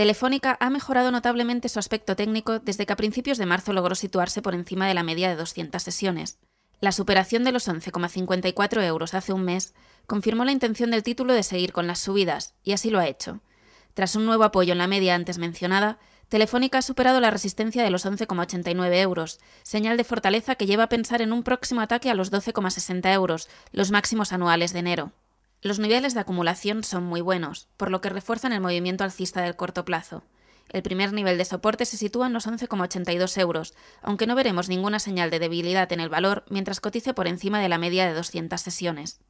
Telefónica ha mejorado notablemente su aspecto técnico desde que a principios de marzo logró situarse por encima de la media de 200 sesiones. La superación de los 11,54 euros hace un mes confirmó la intención del título de seguir con las subidas, y así lo ha hecho. Tras un nuevo apoyo en la media antes mencionada, Telefónica ha superado la resistencia de los 11,89 euros, señal de fortaleza que lleva a pensar en un próximo ataque a los 12,60 euros, los máximos anuales de enero. Los niveles de acumulación son muy buenos, por lo que refuerzan el movimiento alcista del corto plazo. El primer nivel de soporte se sitúa en los 11,82 euros, aunque no veremos ninguna señal de debilidad en el valor mientras cotice por encima de la media de 200 sesiones.